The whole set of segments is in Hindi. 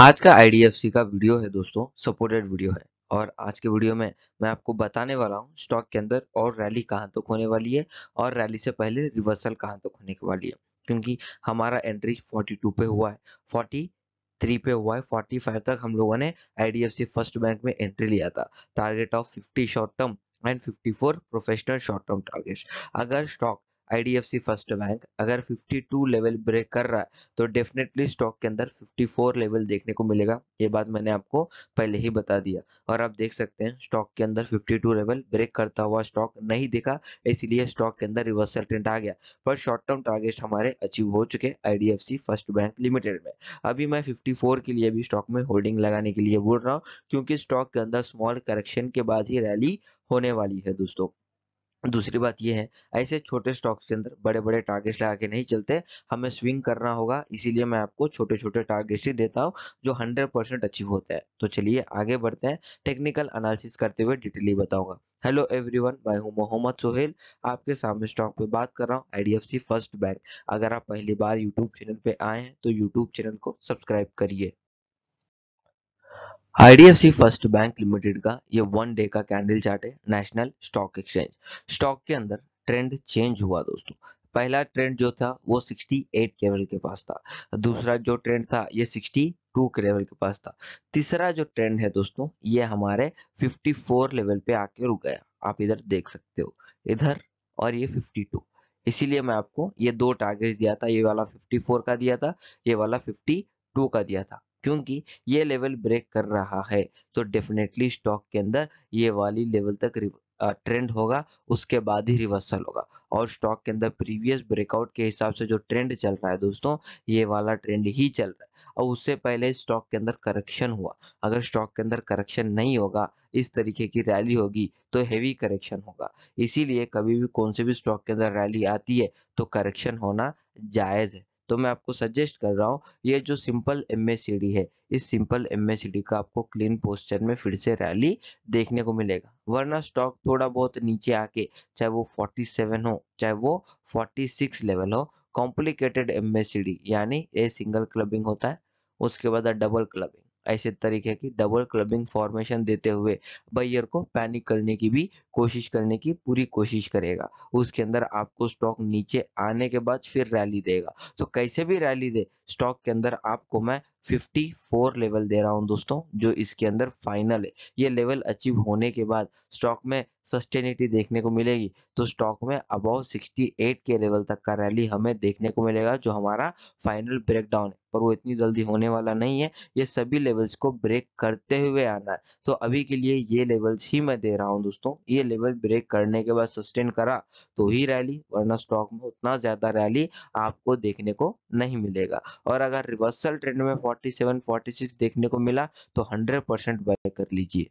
आज का IDFC का वीडियो है दोस्तों सपोर्टेड वीडियो है और आज के वीडियो में मैं आपको बताने वाला हूँ स्टॉक के अंदर और रैली कहाँ तक तो होने वाली है और रैली से पहले रिवर्सल कहाँ तक तो होने वाली है क्योंकि हमारा एंट्री 42 पे हुआ है 43 पे हुआ है 45 तक हम लोगों ने IDFC फर्स्ट बैंक में एंट्री लिया था target of 50 short term and 54 professional short term target अगर स्टॉक आईडीएफसी फर्स्ट बैंक अगर 52 लेवल ब्रेक कर रहा है तो डेफिनेटली स्टॉक के अंदर 54 लेवल देखने को मिलेगा ये बात मैंने आपको पहले ही बता दिया और आप देख सकते हैं स्टॉक के अंदर 52 लेवल ब्रेक करता हुआ स्टॉक नहीं देखा इसलिए स्टॉक के अंदर रिवर्सल ट्रेंड आ गया पर शॉर्ट टर्म टारगेट हमारे अचीव हो चुके आईडीएफसी फर्स्ट बैंक लिमिटेड में अभी मैं फिफ्टी के लिए भी स्टॉक में होल्डिंग लगाने के लिए बोल रहा हूँ क्योंकि स्टॉक के अंदर स्मॉल करेक्शन के बाद ही रैली होने वाली है दोस्तों दूसरी बात यह है ऐसे छोटे स्टॉक्स के अंदर बड़े बड़े टारगेट्स लगा के नहीं चलते हमें स्विंग करना होगा इसीलिए मैं आपको छोटे छोटे टारगेट्स ही देता हूँ जो 100 परसेंट अचीव होता है तो चलिए आगे बढ़ते हैं टेक्निकल एनालिसिस करते हुए डिटेली बताऊंगा हेलो एवरीवन वन हूं मोहम्मद सोहेल आपके सामने स्टॉक पे बात कर रहा हूं आईडीएफसी फर्स्ट बैंक अगर आप पहली बार यूट्यूब चैनल पे आए हैं तो यूट्यूब चैनल को सब्सक्राइब करिए आईडीएफसी फर्स्ट बैंक लिमिटेड का ये वन डे का कैंडल चार्ट है नेशनल स्टॉक एक्सचेंज स्टॉक के अंदर ट्रेंड चेंज हुआ दोस्तों पहला ट्रेंड जो था वो 68 के लेवल के पास था दूसरा जो ट्रेंड था ये 62 के लेवल के पास था तीसरा जो ट्रेंड है दोस्तों ये हमारे 54 लेवल पे आके रुक गया आप इधर देख सकते हो इधर और ये 52 इसीलिए मैं आपको ये दो टारगेट दिया था ये वाला 54 का दिया था ये वाला 52 का दिया था क्योंकि ये लेवल ब्रेक कर रहा है तो डेफिनेटली स्टॉक के अंदर ये वाली लेवल तक ट्रेंड होगा उसके बाद ही रिवर्सल होगा और स्टॉक के अंदर प्रीवियस ब्रेकआउट के हिसाब से जो ट्रेंड चल रहा है दोस्तों ये वाला ट्रेंड ही चल रहा है और उससे पहले स्टॉक के अंदर करेक्शन हुआ अगर स्टॉक के अंदर करेक्शन नहीं होगा इस तरीके की रैली होगी तो हैवी करेक्शन होगा इसीलिए कभी भी कौन से भी स्टॉक के अंदर रैली आती है तो करेक्शन होना जायज़ है तो मैं आपको सजेस्ट कर रहा हूँ ये जो सिंपल एम है इस सिंपल एम का आपको क्लीन पोस्टर में फिर से रैली देखने को मिलेगा वरना स्टॉक थोड़ा बहुत नीचे आके चाहे वो 47 हो चाहे वो 46 लेवल हो कॉम्प्लिकेटेड एम यानी ए सिंगल क्लबिंग होता है उसके बाद डबल क्लबिंग ऐसे तरीके की डबल क्लबिंग फॉर्मेशन देते हुए बैयर को पैनिक करने की भी कोशिश करने की पूरी कोशिश करेगा उसके अंदर आपको स्टॉक नीचे आने के बाद फिर रैली देगा तो कैसे भी रैली दे स्टॉक के अंदर आपको मैं 54 लेवल दे रहा हूं दोस्तों जो इसके अंदर फाइनल है ये लेवल अचीव होने के बाद स्टॉक में सस्टेनिटी देखने को मिलेगी तो स्टॉक में अबाउ 68 के लेवल तक का रैली हमें देखने को मिलेगा जो हमारा फाइनल ब्रेकडाउन है पर वो इतनी जल्दी होने वाला नहीं है ये सभी लेवल्स को ब्रेक करते हुए आना है तो अभी के लिए ये लेवल्स ही मैं दे रहा हूँ दोस्तों ये लेवल ब्रेक करने के बाद सस्टेन करा तो ही रैली वरना स्टॉक में उतना ज्यादा रैली आपको देखने को नहीं मिलेगा और अगर रिवर्सल ट्रेंड में फोर्टी सेवन देखने को मिला तो हंड्रेड परसेंट बाय कर लीजिए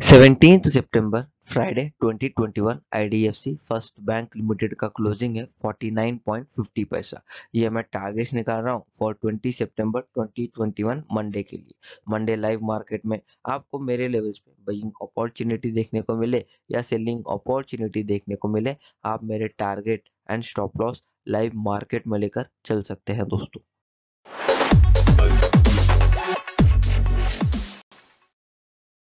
सेवनटीन सितंबर Friday 2021 IDFC first bank limited का क्लोजिंग है 49.50 पैसा ये मैं टारगेट निकाल रहा हूँ फॉर 20 सितंबर 2021 मंडे के लिए मंडे लाइव मार्केट में आपको मेरे लेवल्स पे बइंग अपॉर्चुनिटी देखने को मिले या सेलिंग अपॉर्चुनिटी देखने को मिले आप मेरे target and stop loss live market में लेकर चल सकते हैं दोस्तों